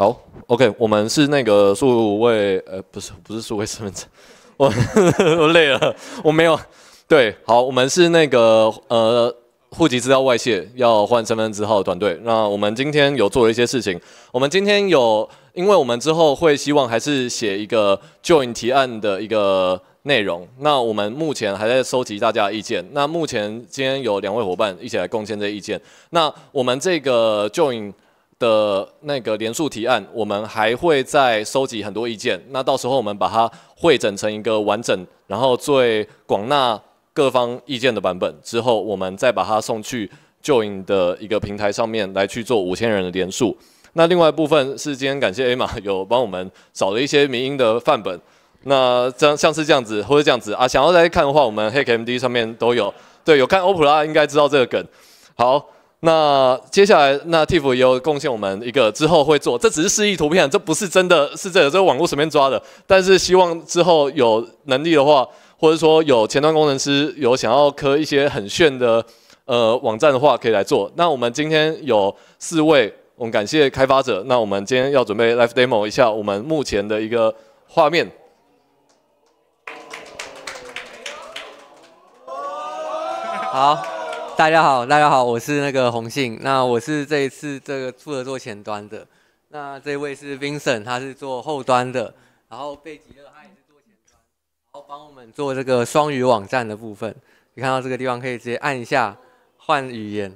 好，OK，我们是那个数位，呃，不是，不是数位身份证，我我累了，我没有，对，好，我们是那个呃，户籍资料外泄要换身份证号的团队。那我们今天有做一些事情，我们今天有，因为我们之后会希望还是写一个 join 提案的一个内容。那我们目前还在收集大家意见。那目前今天有两位伙伴一起来贡献这意见。那我们这个 join。的那个连署提案，我们还会再收集很多意见。那到时候我们把它汇整成一个完整，然后最广纳各方意见的版本之后，我们再把它送去就影的一个平台上面来去做五千人的连署。那另外部分是今天感谢 A 马有帮我们找了一些民音的范本。那这样像是这样子或者这样子啊，想要再看的话，我们 HKMD 上面都有。对，有看欧普拉应该知道这个梗。好。那接下来，那 Tiff 也有贡献，我们一个之后会做。这只是示意图片，这不是真的，是这个，这个网络随便抓的。但是希望之后有能力的话，或者说有前端工程师有想要磕一些很炫的，呃，网站的话可以来做。那我们今天有四位，我们感谢开发者。那我们今天要准备 Live Demo 一下我们目前的一个画面。好。大家好，大家好，我是那个洪信。那我是这一次这个负责做前端的。那这位是 Vincent，他是做后端的。然后贝吉勒他也是做前端，然后帮我们做这个双语网站的部分。你看到这个地方可以直接按一下换语言。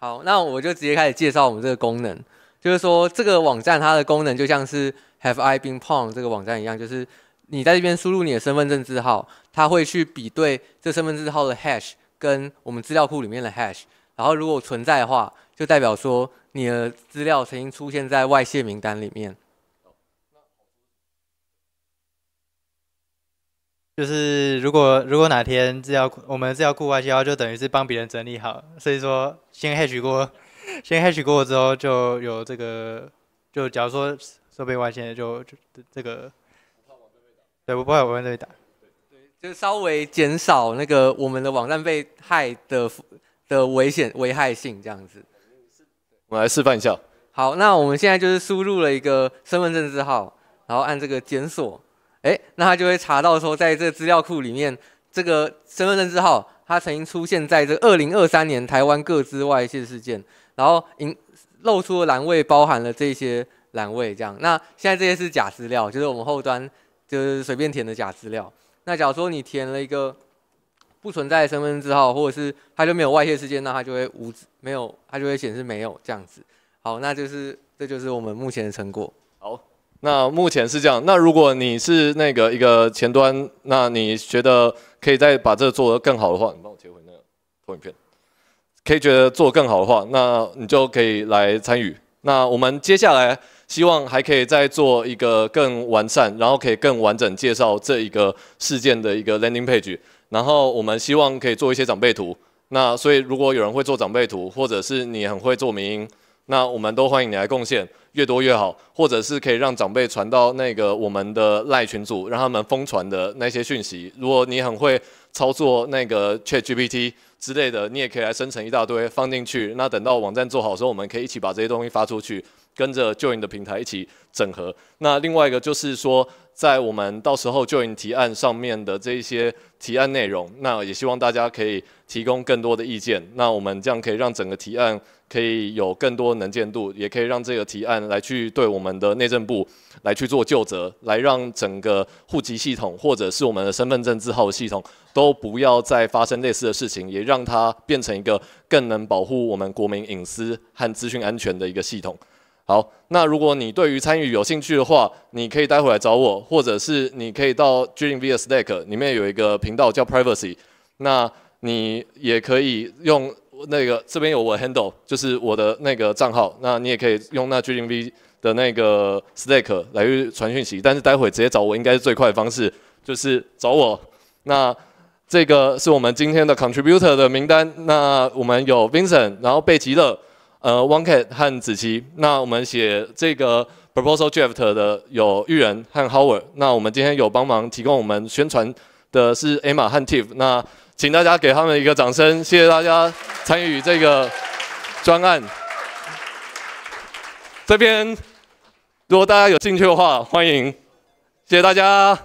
好，那我就直接开始介绍我们这个功能。就是说这个网站它的功能就像是 Have I Been Pwned 这个网站一样，就是你在这边输入你的身份证字号，它会去比对这身份证号的 hash。跟我们资料库里面的 hash，然后如果存在的话，就代表说你的资料曾经出现在外泄名单里面。就是如果如果哪天资料库我们资料库外泄的话，就等于是帮别人整理好。所以说先哈 h 过，先哈 h 过之后就有这个，就假如说设备外泄就这个。对，不怕我在这里打。就稍微减少那个我们的网站被害的的危险危害性这样子。我来示范一下。好，那我们现在就是输入了一个身份证字号，然后按这个检索，哎，那它就会查到说，在这资料库里面，这个身份证字号它曾经出现在这二零二三年台湾各资外泄事件，然后引露出的栏位包含了这些栏位这样。那现在这些是假资料，就是我们后端就是随便填的假资料。那假如说你填了一个不存在身份证号，或者是它就没有外泄事件，那它就会无没有，它就会显示没有这样子。好，那就是这就是我们目前的成果。好，那目前是这样。那如果你是那个一个前端，那你觉得可以再把这个做的更好的话，你帮我切回那个投影片。可以觉得做更好的话，那你就可以来参与。那我们接下来。希望还可以再做一个更完善，然后可以更完整介绍这一个事件的一个 landing page。然后我们希望可以做一些长辈图。那所以如果有人会做长辈图，或者是你很会做民音，那我们都欢迎你来贡献。越多越好，或者是可以让长辈传到那个我们的赖群组，让他们疯传的那些讯息。如果你很会操作那个 ChatGPT 之类的，你也可以来生成一大堆放进去。那等到网站做好时候，我们可以一起把这些东西发出去，跟着 Join 的平台一起整合。那另外一个就是说，在我们到时候 Join 提案上面的这一些提案内容，那也希望大家可以提供更多的意见。那我们这样可以让整个提案可以有更多能见度，也可以让这个提案。来去对我们的内政部来去做救责，来让整个户籍系统或者是我们的身份证字号系统都不要再发生类似的事情，也让它变成一个更能保护我们国民隐私和资讯安全的一个系统。好，那如果你对于参与有兴趣的话，你可以待会来找我，或者是你可以到 Dream via Stack 里面有一个频道叫 Privacy，那你也可以用。那个这边有我 handle，就是我的那个账号，那你也可以用那 G M V 的那个 s t a c k 来传讯息，但是待会直接找我应该是最快的方式，就是找我。那这个是我们今天的 contributor 的名单，那我们有 Vincent，然后贝吉勒，呃，o n e c a t 和子琪。那我们写这个 proposal draft 的有玉仁和 Howard。那我们今天有帮忙提供我们宣传的是 Emma 和 Tiff。那请大家给他们一个掌声，谢谢大家参与这个专案。这边，如果大家有兴趣的话，欢迎。谢谢大家。